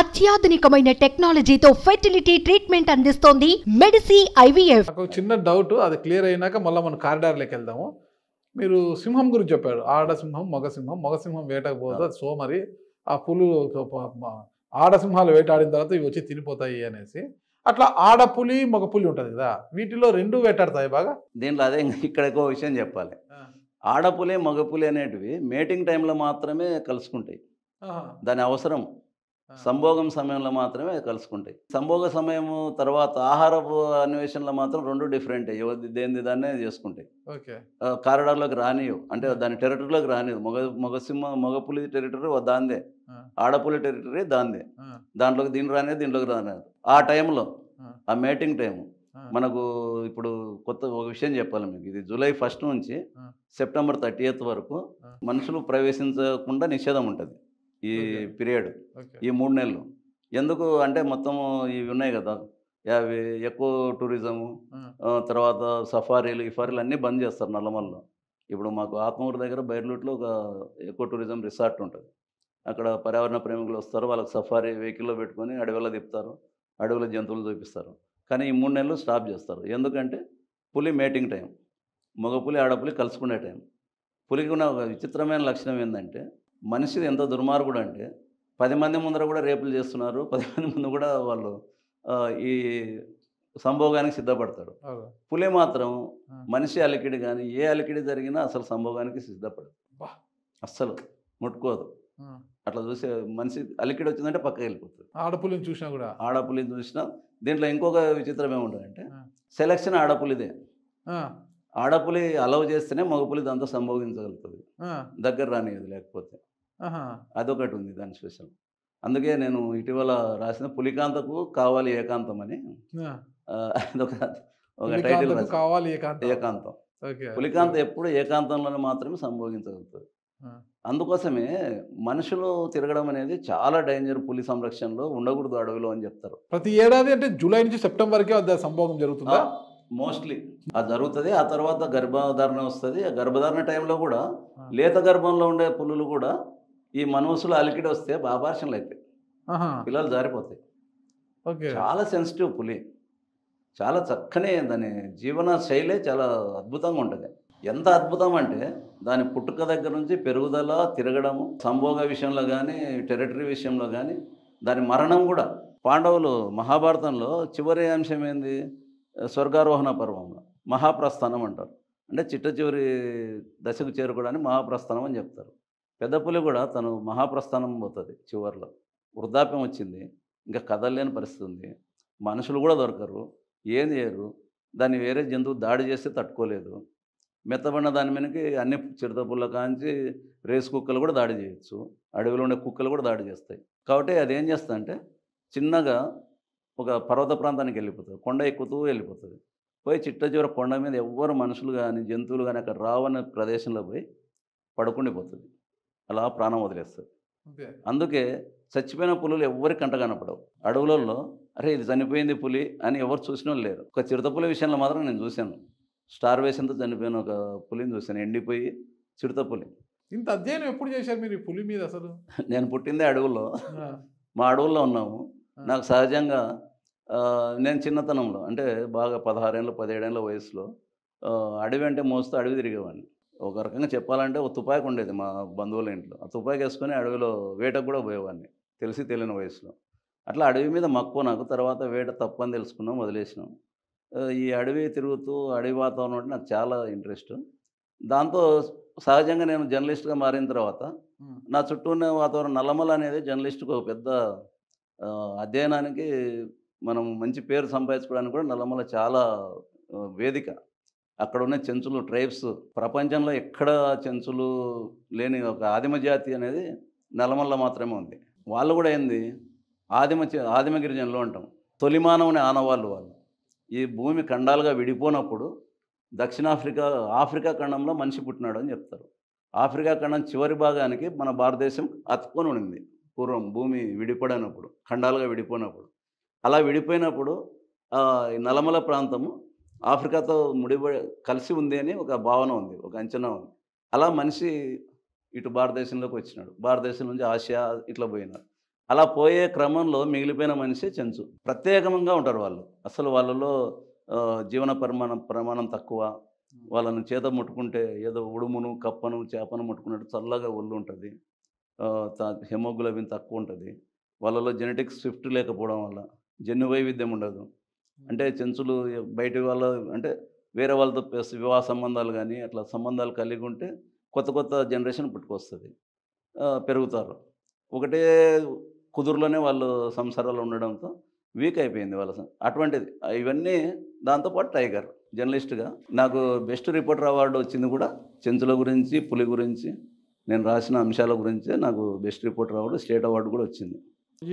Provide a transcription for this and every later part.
అత్యాధునికమైన టెక్నాలజీతో fertility treatment అందిస్తోంది Medicci IVF ఒక చిన్న డౌట్ అది క్లియర్ అయినాక మళ్ళీ మనం కారిడార్లోకి వెళ్దాము మీరు సింహం గురించి చెప్పారు ఆడసింహం మగసింహం మగసింహం వేటకు పోదు అది సోమరి ఆ పులు ఆడసింహాలు వేటాడిన తర్వాత ఇవి వచ్చి తినిపోతాయి అనేసి అట్లా ఆడపులి మగపులి ఉంటుంది కదా వీటిలో రెండు వేటాడతాయి బాగా దీంట్లో అదే ఇక్కడ ఎక్కువ విషయం చెప్పాలి ఆడపులి మగపులి అనేటివి మేటింగ్ టైంలో మాత్రమే కలుసుకుంటాయి దాని అవసరం సంభోగం సమయంలో మాత్రమే కలుసుకుంటాయి సంభోగ సమయం తర్వాత ఆహారపు అన్వేషణలో మాత్రం రెండు డిఫరెంట్ దేని దాన్నే చేసుకుంటాయి కారిడార్లోకి రానియవు అంటే దాని టెరిటరీలోకి రానియదు మగ మగసింహ మగపులి టెరిటరీ దాందే ఆడపులి టెరిటరీ దాందే దాంట్లోకి దీని రానియదు దీంట్లోకి రానియదు ఆ టైంలో ఆ మేటింగ్ టైము మనకు ఇప్పుడు కొత్త ఒక విషయం చెప్పాలి మీకు ఇది జూలై ఫస్ట్ నుంచి సెప్టెంబర్ థర్టీ వరకు మనుషులు ప్రవేశించకుండా నిషేధం ఉంటుంది ఈ పీరియడ్ ఈ మూడు నెలలు ఎందుకు అంటే మొత్తం ఇవి ఉన్నాయి కదా అవి ఎక్కువ టూరిజము తర్వాత సఫారీలు ఇఫారీలు అన్నీ బంద్ చేస్తారు నల్లమల్లో ఇప్పుడు మాకు ఆత్మూరు దగ్గర బైర్లూట్లో ఒక ఎక్కువ టూరిజం రిసార్ట్ ఉంటుంది అక్కడ పర్యావరణ ప్రేమికులు వస్తారు వాళ్ళకి సఫారీ వెహికల్లో పెట్టుకొని అడవిలో తిప్పుతారు అడవిలో జంతువులు చూపిస్తారు కానీ ఈ మూడు నెలలు స్టాప్ చేస్తారు ఎందుకంటే పులి మేటింగ్ టైం మగపులి ఆడపులి కలుసుకునే టైం పులికి ఉన్న ఒక విచిత్రమైన లక్షణం ఏంటంటే మనిషి ఎంత దుర్మార్గుడు అంటే పది మంది ముందర కూడా రేపులు చేస్తున్నారు పది మంది ముందు కూడా వాళ్ళు ఈ సంభోగానికి సిద్ధపడతాడు పులి మాత్రం మనిషి అలికిడి కానీ ఏ అలికిడి జరిగినా అసలు సంభోగానికి సిద్ధపడదు అస్సలు ముట్టుకోదు అట్లా చూసే మనిషి అలికిడి వచ్చిందంటే పక్క వెళ్ళిపోతుంది ఆడపులిని చూసినా కూడా ఆడపులిని చూసినా దీంట్లో ఇంకొక విచిత్రం ఏముంటుందంటే సెలక్షన్ ఆడపులిదే ఆడపులి అలవ్ చేస్తేనే మగపులి దాంతో సంభోగించగలుగుతుంది దగ్గర రానియదు లేకపోతే అదొకటి ఉంది దాని స్పెషల్ అందుకే నేను ఇటీవల రాసిన పులికాంతకు కావాలి ఏకాంతం అని టైటిల్ కావాలి ఏకాంతం పులికాంత పులికాంతం ఎప్పుడు ఏకాంతంలోనే మాత్రమే సంభోగించగలుగుతుంది అందుకోసమే మనుషులు తిరగడం అనేది చాలా డేంజర్ పులి సంరక్షణలో ఉండకూడదు అడవిలో అని చెప్తారు ప్రతి ఏడాది అంటే జూలై నుంచి సెప్టెంబర్ అది సంభోగం జరుగుతుందా మోస్ట్లీ అది జరుగుతుంది ఆ తర్వాత గర్భధారణ వస్తుంది ఆ గర్భధారణ టైంలో కూడా లేత గర్భంలో ఉండే పులులు కూడా ఈ మనసులో అలికిడి వస్తే బాబార్షణలు అయితే పిల్లలు జారిపోతాయి చాలా సెన్సిటివ్ పులి చాలా చక్కనే దాని జీవన శైలే చాలా అద్భుతంగా ఉంటుంది ఎంత అద్భుతం అంటే దాని పుట్టుక దగ్గర నుంచి పెరుగుదల తిరగడము సంభోగ విషయంలో కానీ టెరిటరీ విషయంలో కానీ దాని మరణం కూడా పాండవులు మహాభారతంలో చివరి అంశం ఏంది స్వర్గారోహణ పర్వంలో మహాప్రస్థానం అంటారు అంటే చిట్ట చివరి దశకు చేరుకోవడానికి మహాప్రస్థానం అని చెప్తారు పెద్దపులి కూడా తను మహాప్రస్థానం పోతుంది చివరిలో వృద్ధాప్యం వచ్చింది ఇంకా కదలలేని పరిస్థితి ఉంది మనుషులు కూడా దొరకరు ఏం చేయరు దాన్ని వేరే జంతువు దాడి చేస్తే తట్టుకోలేదు మెత్తబడిన దాని మీదకి అన్ని చిరుతపుల్ల కాంచి రేసు కుక్కలు కూడా దాడి చేయొచ్చు అడవిలో ఉండే కుక్కలు కూడా దాడి చేస్తాయి కాబట్టి అది ఏం అంటే చిన్నగా ఒక పర్వత ప్రాంతానికి వెళ్ళిపోతుంది కొండ ఎక్కుతూ వెళ్ళిపోతుంది పోయి చిట్ట చివర కొండ మీద ఎవ్వరు మనుషులు కానీ జంతువులు కానీ అక్కడ రావని ప్రదేశంలో పోయి పడుకుండిపోతుంది అలా ప్రాణం వదిలేస్తుంది అందుకే చచ్చిపోయిన పులులు ఎవరికి కంట కనపడవు అడవులలో అరే ఇది చనిపోయింది పులి అని ఎవరు చూసిన లేరు ఒక పులి విషయంలో మాత్రం నేను చూశాను స్టార్ వేషన్తో చనిపోయిన ఒక పులిని చూశాను ఎండిపోయి చిరుతపులి ఇంత అధ్యయనం ఎప్పుడు చేశారు మీరు పులి మీద అసలు నేను పుట్టిందే అడవుల్లో మా అడవుల్లో ఉన్నాము నాకు సహజంగా నేను చిన్నతనంలో అంటే బాగా పదహారేళ్ళు పదిహేడేళ్ళ వయసులో అడవి అంటే మోస్తూ అడవి తిరిగేవాడిని ఒక రకంగా చెప్పాలంటే ఒక తుపాకి ఉండేది మా బంధువుల ఇంట్లో ఆ తుపాకి వేసుకొని అడవిలో వేటకు కూడా పోయేవాడిని తెలిసి తెలియని వయసులో అట్లా అడవి మీద మక్కువ నాకు తర్వాత వేట తప్పని తెలుసుకున్నాం వదిలేసినాం ఈ అడవి తిరుగుతూ అడవి వాతావరణం అంటే నాకు చాలా ఇంట్రెస్ట్ దాంతో సహజంగా నేను జర్నలిస్ట్గా మారిన తర్వాత నా చుట్టూ ఉన్న వాతావరణం నల్లమల అనేది జర్నలిస్ట్కి ఒక పెద్ద అధ్యయనానికి మనం మంచి పేరు సంపాదించుకోవడానికి కూడా నల్లమల చాలా వేదిక అక్కడ ఉన్న చెంచులు ట్రైబ్స్ ప్రపంచంలో ఎక్కడ చెంచులు లేని ఒక ఆదిమ జాతి అనేది నల్లమల్ల మాత్రమే ఉంది వాళ్ళు కూడా ఏంది ఆదిమ ఆదిమ గిరిజనులు అంటాం తొలిమానవుని ఆనవాళ్ళు వాళ్ళు ఈ భూమి ఖండాలుగా విడిపోనప్పుడు దక్షిణాఫ్రికా ఆఫ్రికా ఖండంలో మనిషి పుట్టినాడు అని చెప్తారు ఆఫ్రికా ఖండం చివరి భాగానికి మన భారతదేశం అతుక్కొని ఉండింది పూర్వం భూమి విడిపడినప్పుడు ఖండాలుగా విడిపోయినప్పుడు అలా విడిపోయినప్పుడు నలమల ప్రాంతము ఆఫ్రికాతో ముడిపడి కలిసి ఉంది అని ఒక భావన ఉంది ఒక అంచనా ఉంది అలా మనిషి ఇటు భారతదేశంలోకి వచ్చినాడు భారతదేశం నుంచి ఆసియా ఇట్లా పోయినాడు అలా పోయే క్రమంలో మిగిలిపోయిన మనిషి చెంచు ప్రత్యేకంగా ఉంటారు వాళ్ళు అసలు వాళ్ళలో జీవన ప్రమాణం ప్రమాణం తక్కువ వాళ్ళను చేత ముట్టుకుంటే ఏదో ఉడుమును కప్పను చేపను ముట్టుకున్నట్టు చల్లగా ఒళ్ళు ఉంటుంది హెమోగ్లోబిన్ తక్కువ ఉంటుంది వాళ్ళలో జెనెటిక్స్ స్విఫ్ట్ లేకపోవడం వల్ల జన్యు వైవిధ్యం ఉండదు అంటే చెంచులు బయట వాళ్ళ అంటే వేరే వాళ్ళతో వివాహ సంబంధాలు కానీ అట్లా సంబంధాలు కలిగి ఉంటే కొత్త కొత్త జనరేషన్ పుట్టుకొస్తుంది పెరుగుతారు ఒకటే కుదురులోనే వాళ్ళు సంసారాలు ఉండడంతో వీక్ అయిపోయింది వాళ్ళ అటువంటిది ఇవన్నీ దాంతోపాటు టైగర్ జర్నలిస్ట్గా నాకు బెస్ట్ రిపోర్టర్ అవార్డు వచ్చింది కూడా చెంచుల గురించి పులి గురించి నేను రాసిన అంశాల గురించే నాకు best reporter award state award కూడా వచ్చింది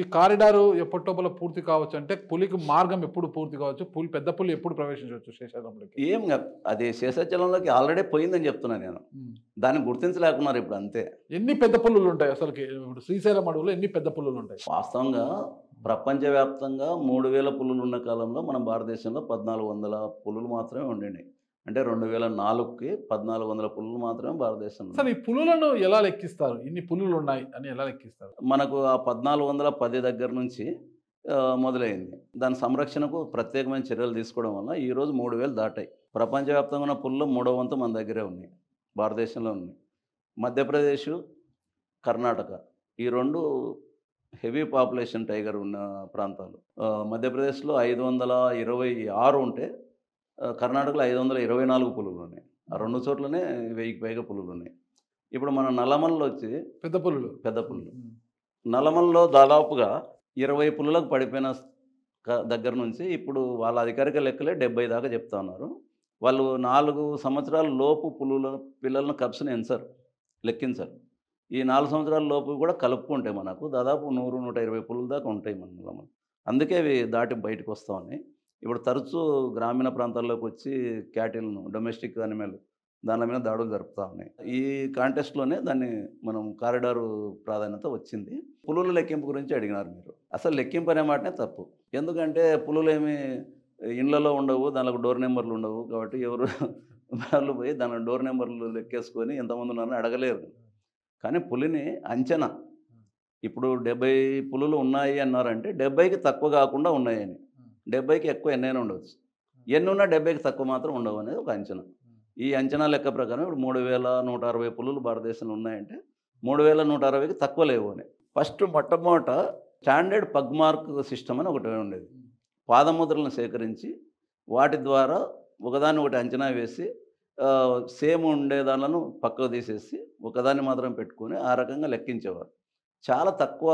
ఈ కారిడారు ఎప్పటిలోపల పూర్తి కావచ్చు అంటే పులికి మార్గం ఎప్పుడు పూర్తి కావచ్చు పులి పెద్ద పులి ఎప్పుడు ప్రవేశించవచ్చు శేషాచలంలోకి ఏం కాదు అది శేషాచలంలోకి ఆల్రెడీ పోయిందని చెప్తున్నాను నేను దాన్ని గుర్తించలేకున్నారు ఇప్పుడు అంతే ఎన్ని పెద్ద పుల్లులు ఉంటాయి అసలుకి ఇప్పుడు శ్రీశైలం అడవులు ఎన్ని పెద్ద పుల్లులు ఉంటాయి వాస్తవంగా ప్రపంచవ్యాప్తంగా మూడు వేల పుల్లులు ఉన్న కాలంలో మన భారతదేశంలో పద్నాలుగు వందల పులులు మాత్రమే ఉండండి అంటే రెండు వేల నాలుగుకి పద్నాలుగు వందల పులులు మాత్రమే భారతదేశంలో సార్ ఈ పులులను ఎలా లెక్కిస్తారు ఇన్ని పులులు ఉన్నాయి అని ఎలా లెక్కిస్తారు మనకు ఆ పద్నాలుగు వందల పది దగ్గర నుంచి మొదలైంది దాని సంరక్షణకు ప్రత్యేకమైన చర్యలు తీసుకోవడం వల్ల ఈరోజు మూడు వేలు దాటాయి ప్రపంచవ్యాప్తంగా ఉన్న పుల్లు మూడో వంతు మన దగ్గరే ఉన్నాయి భారతదేశంలో ఉన్నాయి మధ్యప్రదేశ్ కర్ణాటక ఈ రెండు హెవీ పాపులేషన్ టైగర్ ఉన్న ప్రాంతాలు మధ్యప్రదేశ్లో ఐదు వందల ఇరవై ఆరు ఉంటే కర్ణాటకలో ఐదు వందల ఇరవై నాలుగు పులుగులు ఉన్నాయి ఆ రెండు చోట్లనే వెయ్యికి పైగా పులులు ఉన్నాయి ఇప్పుడు మన నల్లమల్లో వచ్చి పెద్ద పులులు పెద్ద పులులు నల్లమల్లో దాదాపుగా ఇరవై పులులకు పడిపోయిన దగ్గర నుంచి ఇప్పుడు వాళ్ళ అధికారిక లెక్కలే డెబ్బై దాకా చెప్తా ఉన్నారు వాళ్ళు నాలుగు సంవత్సరాల లోపు పులుల పిల్లలను కప్స్ని ఎంచరు లెక్కించరు ఈ నాలుగు సంవత్సరాల లోపు కూడా కలుపుకుంటాయి మనకు దాదాపు నూరు నూట ఇరవై పులుల దాకా ఉంటాయి మన అందుకే అవి దాటి బయటకు వస్తూ ఉన్నాయి ఇప్పుడు తరచూ గ్రామీణ ప్రాంతాల్లోకి వచ్చి క్యాటిల్ను డొమెస్టిక్ అనిమల్ దాని మీద దాడులు జరుపుతూ ఉన్నాయి ఈ కాంటెస్ట్లోనే దాన్ని మనం కారిడారు ప్రాధాన్యత వచ్చింది పులుల లెక్కింపు గురించి అడిగినారు మీరు అసలు లెక్కింపు అనే మాటనే తప్పు ఎందుకంటే పులులేమి ఇండ్లలో ఉండవు దానిలో డోర్ నెంబర్లు ఉండవు కాబట్టి ఎవరు వాళ్ళు పోయి దాని డోర్ నెంబర్లు లెక్కేసుకొని ఎంతమంది ఉన్నారని అడగలేరు కానీ పులిని అంచనా ఇప్పుడు డెబ్బై పులులు ఉన్నాయి అన్నారంటే డెబ్బైకి తక్కువ కాకుండా ఉన్నాయని డెబ్బైకి ఎక్కువ ఎన్నైనా ఉండవచ్చు ఎన్ని ఉన్నా డెబ్బైకి తక్కువ మాత్రం ఉండవు అనేది ఒక అంచనా ఈ అంచనా లెక్క ప్రకారం ఇప్పుడు మూడు వేల నూట అరవై పులులు భారతదేశంలో ఉన్నాయంటే మూడు వేల నూట అరవైకి తక్కువ లేవు అని ఫస్ట్ మొట్టమొదట స్టాండర్డ్ పగ్మార్క్ సిస్టమ్ అని ఒకటి ఉండేది పాదముద్రలను సేకరించి వాటి ద్వారా ఒకదాన్ని ఒకటి అంచనా వేసి సేమ్ ఉండే దానిలను పక్కకు తీసేసి ఒకదాన్ని మాత్రం పెట్టుకొని ఆ రకంగా లెక్కించేవారు చాలా తక్కువ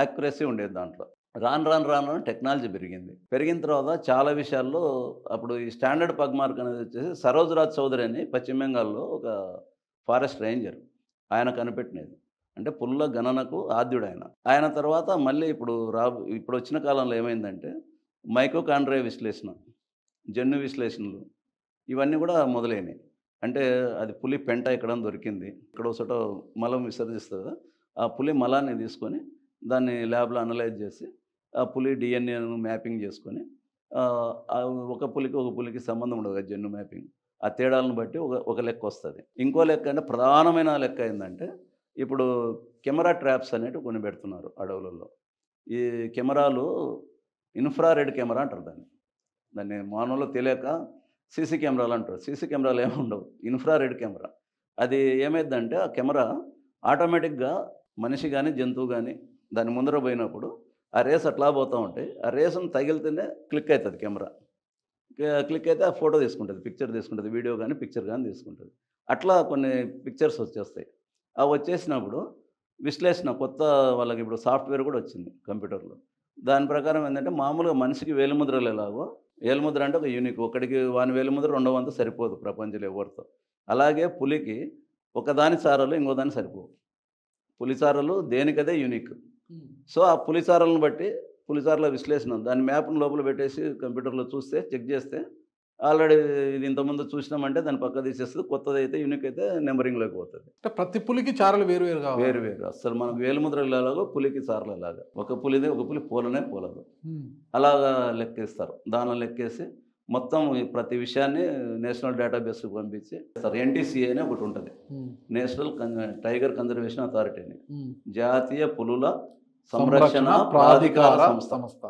యాక్యురసీ ఉండేది దాంట్లో రాను రాను రాను టెక్నాలజీ పెరిగింది పెరిగిన తర్వాత చాలా విషయాల్లో అప్పుడు ఈ స్టాండర్డ్ పగ్ మార్క్ అనేది వచ్చేసి సరోజరాజ్ చౌదరి అని పశ్చిమ బెంగాల్లో ఒక ఫారెస్ట్ రేంజర్ ఆయన కనిపెట్టినది అంటే పుల్ల గణనకు ఆద్యుడు ఆయన ఆయన తర్వాత మళ్ళీ ఇప్పుడు రా ఇప్పుడు వచ్చిన కాలంలో ఏమైందంటే కాండ్రే విశ్లేషణ జన్యు విశ్లేషణలు ఇవన్నీ కూడా మొదలైనవి అంటే అది పులి పెంట ఎక్కడ దొరికింది ఇక్కడ చోట మలం విసర్జిస్తుంది కదా ఆ పులి మలాన్ని తీసుకొని దాన్ని ల్యాబ్లో అనలైజ్ చేసి ఆ పులి డిఎన్ఏను మ్యాపింగ్ చేసుకొని ఒక పులికి ఒక పులికి సంబంధం ఉండదు జన్ను మ్యాపింగ్ ఆ తేడాలను బట్టి ఒక ఒక లెక్క వస్తుంది ఇంకో లెక్క అంటే ప్రధానమైన లెక్క ఏంటంటే ఇప్పుడు కెమెరా ట్రాప్స్ అనేటివి కొన్ని పెడుతున్నారు అడవులలో ఈ కెమెరాలు ఇన్ఫ్రారెడ్ కెమెరా అంటారు దాన్ని దాన్ని మానవులు తెలియక సీసీ కెమెరాలు అంటారు సీసీ కెమెరాలు ఏమి ఉండవు ఇన్ఫ్రారెడ్ కెమెరా అది ఏమైందంటే ఆ కెమెరా ఆటోమేటిక్గా మనిషి కానీ జంతువు కానీ దాని ముందర పోయినప్పుడు ఆ రేస్ అట్లా పోతూ ఉంటాయి ఆ రేసును తగిలితేనే క్లిక్ అవుతుంది కెమెరా క్లిక్ అయితే ఆ ఫోటో తీసుకుంటుంది పిక్చర్ తీసుకుంటుంది వీడియో కానీ పిక్చర్ కానీ తీసుకుంటుంది అట్లా కొన్ని పిక్చర్స్ వచ్చేస్తాయి అవి వచ్చేసినప్పుడు విశ్లేషణ కొత్త వాళ్ళకి ఇప్పుడు సాఫ్ట్వేర్ కూడా వచ్చింది కంప్యూటర్లో దాని ప్రకారం ఏంటంటే మామూలుగా మనిషికి వేలుముద్రలు ఎలాగో వేలుముద్ర అంటే ఒక యూనిక్ ఒకటికి వాని వేలిముద్ర రెండో వంతు సరిపోదు ప్రపంచంలో ఎవరితో అలాగే పులికి ఒకదాని సారలు ఇంకో దాని సరిపోవు పులిసారలు దేనికదే యూనిక్ సో ఆ పులిసారాలను బట్టి పులిసార్ల విశ్లేషణ దాని మ్యాప్ను లోపల పెట్టేసి కంప్యూటర్లో చూస్తే చెక్ చేస్తే ఆల్రెడీ ఇది ఇంతకుముందు చూసినామంటే దాని పక్క తీసేస్తుంది కొత్తది అయితే యూనిక్ అయితే నెంబరింగ్లోకి పోతుంది అంటే ప్రతి పులికి చారలు వేరు వేరుగా వేరు వేరు అసలు మనం వేలుముద్రలాగా పులికి చారలు అలాగా ఒక పులిది ఒక పులి పోలనే పోలదు అలాగా లెక్కేస్తారు దానిలో లెక్కేసి మొత్తం ప్రతి విషయాన్ని నేషనల్ డేటాబేస్కి పంపించి సార్ ఎన్టీసీఏ అని ఒకటి ఉంటుంది నేషనల్ టైగర్ కన్జర్వేషన్ అథారిటీ అని జాతీయ పులుల సంరక్షణ ప్రాధికార సంస్థ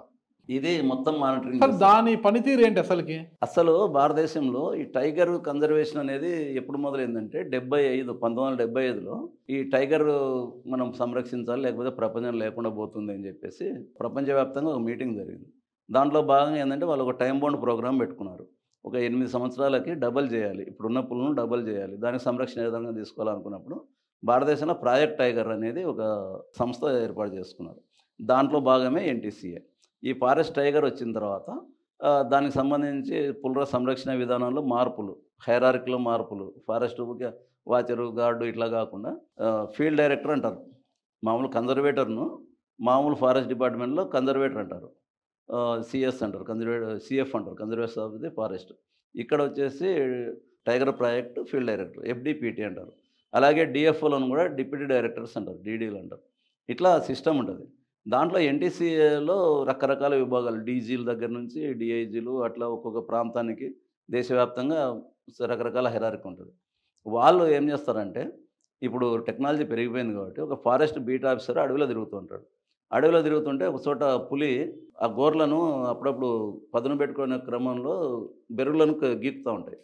ఇది మొత్తం మానిటరింగ్ సార్ దాని పనితీరు ఏంటి అసలుకి అసలు భారతదేశంలో ఈ టైగర్ కన్జర్వేషన్ అనేది ఎప్పుడు మొదలైందంటే డెబ్బై ఐదు పంతొమ్మిది వందల డెబ్బై ఐదులో ఈ టైగర్ మనం సంరక్షించాలి లేకపోతే ప్రపంచం లేకుండా పోతుంది అని చెప్పేసి ప్రపంచవ్యాప్తంగా ఒక మీటింగ్ జరిగింది దాంట్లో భాగంగా ఏంటంటే వాళ్ళు ఒక టైం బౌండ్ ప్రోగ్రామ్ పెట్టుకున్నారు ఒక ఎనిమిది సంవత్సరాలకి డబల్ చేయాలి ఇప్పుడున్న పుల్లను డబల్ చేయాలి దానికి సంరక్షణ విధంగా తీసుకోవాలనుకున్నప్పుడు భారతదేశంలో ప్రాజెక్ట్ టైగర్ అనేది ఒక సంస్థ ఏర్పాటు చేసుకున్నారు దాంట్లో భాగమే ఎన్టీసీఏ ఈ ఫారెస్ట్ టైగర్ వచ్చిన తర్వాత దానికి సంబంధించి పుల్ర సంరక్షణ విధానంలో మార్పులు హైరారికీలో మార్పులు ఫారెస్ట్ వాచరు గార్డు ఇట్లా కాకుండా ఫీల్డ్ డైరెక్టర్ అంటారు మామూలు కన్జర్వేటర్ను మామూలు ఫారెస్ట్ డిపార్ట్మెంట్లో కన్జర్వేటర్ అంటారు సిఎస్ అంటారు కన్జర్వే సిఎఫ్ అంటారు కన్జర్వేషన్ ఆఫ్ ది ఫారెస్ట్ ఇక్కడ వచ్చేసి tiger project field director FDPT అంటారు అలాగే డిఎఫ్ఓలను కూడా డిప్యూటీ డైరెక్టర్స్ అంటారు డీడీలు అంటారు ఇట్లా సిస్టమ్ ఉంటుంది దాంట్లో ఎన్టీసీఏలో రకరకాల విభాగాలు డీజీల దగ్గర నుంచి డిఐజీలు అట్లా ఒక్కొక్క ప్రాంతానికి దేశవ్యాప్తంగా రకరకాల హెరారిక్ ఉంటుంది వాళ్ళు ఏం చేస్తారంటే ఇప్పుడు టెక్నాలజీ పెరిగిపోయింది కాబట్టి ఒక ఫారెస్ట్ బీట్ ఆఫీసర్ అడవిలో తిరుగుతూ ఉంటాడు అడవిలో తిరుగుతుంటే ఒక చోట పులి ఆ గోర్లను అప్పుడప్పుడు పదును పెట్టుకునే క్రమంలో బెరువులను గీకుతూ ఉంటాయి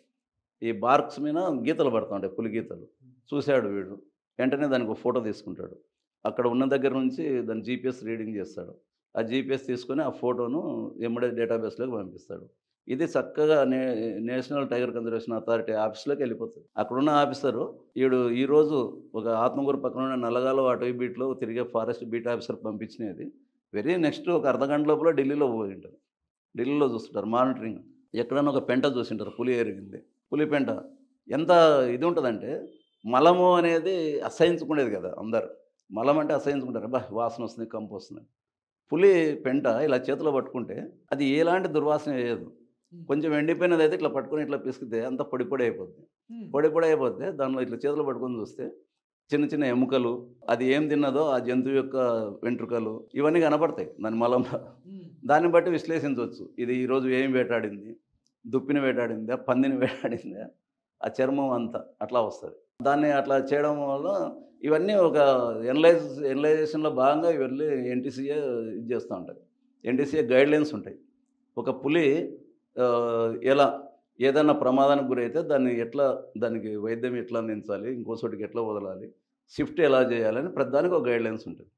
ఈ బార్క్స్ మీద గీతలు పడుతూ ఉంటాయి పులి గీతలు చూశాడు వీడు వెంటనే దానికి ఒక ఫోటో తీసుకుంటాడు అక్కడ ఉన్న దగ్గర నుంచి దాని జీపీఎస్ రీడింగ్ చేస్తాడు ఆ జీపీఎస్ తీసుకొని ఆ ఫోటోను ఎమ్మడే డేటాబేస్లోకి పంపిస్తాడు ఇది చక్కగా నే నేషనల్ టైగర్ కన్జర్వేషన్ అథారిటీ ఆఫీస్లోకి వెళ్ళిపోతుంది అక్కడున్న ఆఫీసరు వీడు ఈరోజు ఒక ఆత్మగూరు పక్కన ఉన్న నల్లగాలో అటవీ బీట్లో తిరిగే ఫారెస్ట్ బీట్ ఆఫీసర్ పంపించినది వెరీ నెక్స్ట్ ఒక అర్ధ గంట లోపల ఢిల్లీలో పోయింటారు ఢిల్లీలో చూస్తుంటారు మానిటరింగ్ ఎక్కడైనా ఒక పెంట చూసింటారు పులి ఎరిగింది పులి పెంట ఎంత ఇది ఉంటుందంటే మలము అనేది అసహించుకునేది కదా అందరు మలం అంటే అసహించుకుంటారు బా వాసన వస్తుంది కంపు వస్తుంది పులి పెంట ఇలా చేతిలో పట్టుకుంటే అది ఎలాంటి దుర్వాసన వేయదు కొంచెం ఎండిపోయినది అయితే ఇట్లా పట్టుకొని ఇట్లా పిసికితే అంత పొడి పొడి అయిపోద్ది పొడి పొడి అయిపోతే దానిలో ఇట్లా చేతులు పట్టుకొని చూస్తే చిన్న చిన్న ఎముకలు అది ఏం తిన్నదో ఆ జంతువు యొక్క వెంట్రుకలు ఇవన్నీ కనపడతాయి దాని మలంలో దాన్ని బట్టి విశ్లేషించవచ్చు ఇది ఈరోజు ఏం వేటాడింది దుప్పిని వేటాడిందా పందిని వేటాడిందా ఆ చర్మం అంతా అట్లా వస్తుంది దాన్ని అట్లా చేయడం వల్ల ఇవన్నీ ఒక ఎనలైజ్ ఎనలైజేషన్లో భాగంగా ఇవన్నీ ఎన్టీసీఏ ఇది చేస్తూ ఉంటాయి ఎన్టీసీఏ గైడ్లైన్స్ ఉంటాయి ఒక పులి ఎలా ఏదైనా ప్రమాదానికి గురైతే దాన్ని ఎట్లా దానికి వైద్యం ఎట్లా అందించాలి ఇంకో చోటికి ఎట్లా వదలాలి షిఫ్ట్ ఎలా చేయాలని ప్రతిదానికి ఒక గైడ్లైన్స్ ఉంటుంది